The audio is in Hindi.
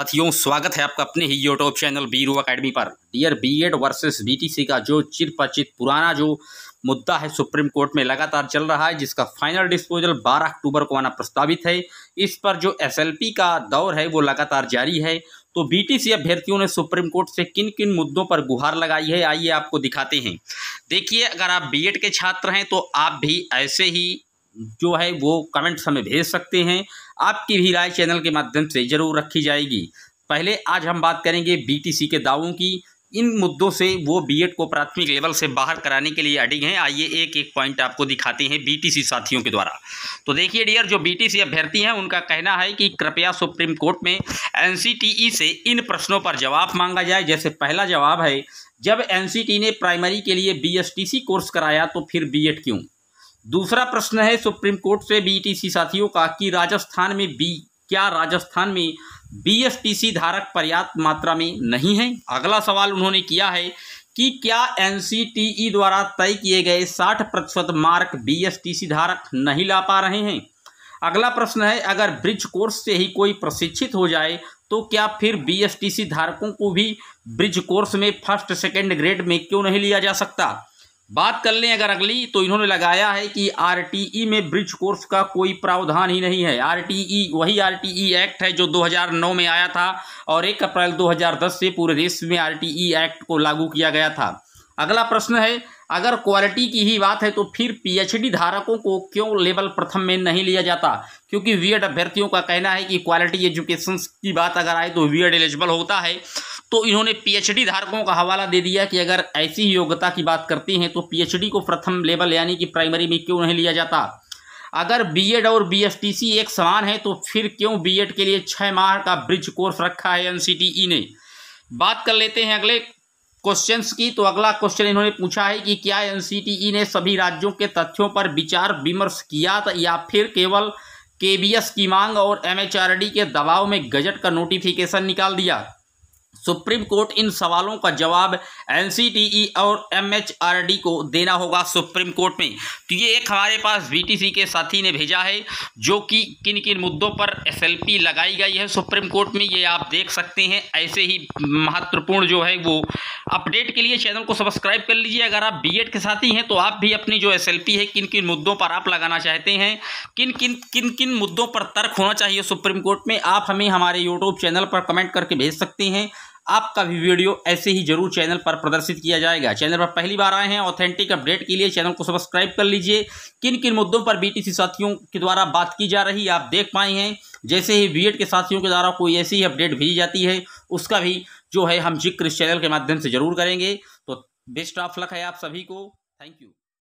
साथियों स्वागत है आपका अपने ही यूट्यूब चैनल बीरू अकेडमी पर डियर बीएड वर्सेस बीटीसी का जो चिरपचित पुराना जो मुद्दा है सुप्रीम कोर्ट में लगातार चल रहा है जिसका फाइनल डिस्पोजल 12 अक्टूबर को आना प्रस्तावित है इस पर जो एसएलपी का दौर है वो लगातार जारी है तो बीटीसी अभ्यर्थियों ने सुप्रीम कोर्ट से किन किन मुद्दों पर गुहार लगाई है आइए आपको दिखाते हैं देखिए अगर आप बीएड के छात्र हैं तो आप भी ऐसे ही जो है वो कमेंट्स हमें भेज सकते हैं आपकी भी राय चैनल के माध्यम से ज़रूर रखी जाएगी पहले आज हम बात करेंगे बीटीसी के दावों की इन मुद्दों से वो बीएड को प्राथमिक लेवल से बाहर कराने के लिए अडिग हैं आइए एक एक पॉइंट आपको दिखाते हैं बीटीसी साथियों के द्वारा तो देखिए डियर जो बीटीसी अभ्यर्थी हैं उनका कहना है कि कृपया सुप्रीम कोर्ट में एनसीटीई e से इन प्रश्नों पर जवाब मांगा जाए जैसे पहला जवाब है जब एन e ने प्राइमरी के लिए बी कोर्स कराया तो फिर बी क्यों दूसरा प्रश्न है सुप्रीम कोर्ट से बीईटीसी e साथियों का कि राजस्थान में बी क्या राजस्थान में बीएसपीसी धारक पर्याप्त मात्रा में नहीं है अगला सवाल उन्होंने किया है कि क्या एन e द्वारा तय किए गए 60 प्रतिशत मार्क बीएसटीसी धारक नहीं ला पा रहे हैं अगला प्रश्न है अगर ब्रिज कोर्स से ही कोई प्रशिक्षित हो जाए तो क्या फिर बीएसटीसी धारकों को भी ब्रिज कोर्स में फर्स्ट सेकेंड ग्रेड में क्यों नहीं लिया जा सकता बात कर लें अगर अगली तो इन्होंने लगाया है कि आरटीई में ब्रिज कोर्स का कोई प्रावधान ही नहीं है आरटीई वही आरटीई एक्ट है जो 2009 में आया था और 1 अप्रैल 2010 से पूरे देश में आरटीई एक्ट को लागू किया गया था अगला प्रश्न है अगर क्वालिटी की ही बात है तो फिर पीएचडी धारकों को क्यों लेवल प्रथम में नहीं लिया जाता क्योंकि वी अभ्यर्थियों का कहना है कि क्वालिटी एजुकेशन की बात अगर आए तो वी एलिजिबल होता है तो इन्होंने पीएचडी धारकों का हवाला दे दिया कि अगर ऐसी योग्यता की बात करते हैं तो पीएचडी को प्रथम लेवल यानी कि प्राइमरी में क्यों नहीं लिया जाता अगर बीएड और बीएसटीसी एक समान है तो फिर क्यों बीएड के लिए छः माह का ब्रिज कोर्स रखा है एन e ने बात कर लेते हैं अगले क्वेश्चन की तो अगला क्वेश्चन इन्होंने पूछा है कि क्या एन e ने सभी राज्यों के तथ्यों पर विचार विमर्श किया था या फिर केवल के की मांग और एम के दबाव में गजट का नोटिफिकेशन निकाल दिया सुप्रीम कोर्ट इन सवालों का जवाब एनसीटीई और एमएचआरडी को देना होगा सुप्रीम कोर्ट में तो ये एक हमारे पास बीटीसी के साथी ने भेजा है जो कि किन किन मुद्दों पर एसएलपी लगाई गई है सुप्रीम कोर्ट में ये आप देख सकते हैं ऐसे ही महत्वपूर्ण जो है वो अपडेट के लिए चैनल को सब्सक्राइब कर लीजिए अगर आप बी के साथी हैं तो आप भी अपनी जो एस है किन किन मुद्दों पर आप लगाना चाहते हैं किन किन किन किन मुद्दों पर तर्क होना चाहिए सुप्रीम कोर्ट में आप हमें हमारे यूट्यूब चैनल पर कमेंट करके भेज सकते हैं आपका भी वीडियो ऐसे ही जरूर चैनल पर प्रदर्शित किया जाएगा चैनल पर पहली बार आए हैं ऑथेंटिक अपडेट के लिए चैनल को सब्सक्राइब कर लीजिए किन किन मुद्दों पर बीटीसी साथियों के द्वारा बात की जा रही है आप देख पाए हैं जैसे ही बीएड के साथियों के द्वारा कोई ऐसी ही अपडेट भेजी जाती है उसका भी जो है हम जिक्र इस चैनल के माध्यम से जरूर करेंगे तो बेस्ट ऑफ लक है आप सभी को थैंक यू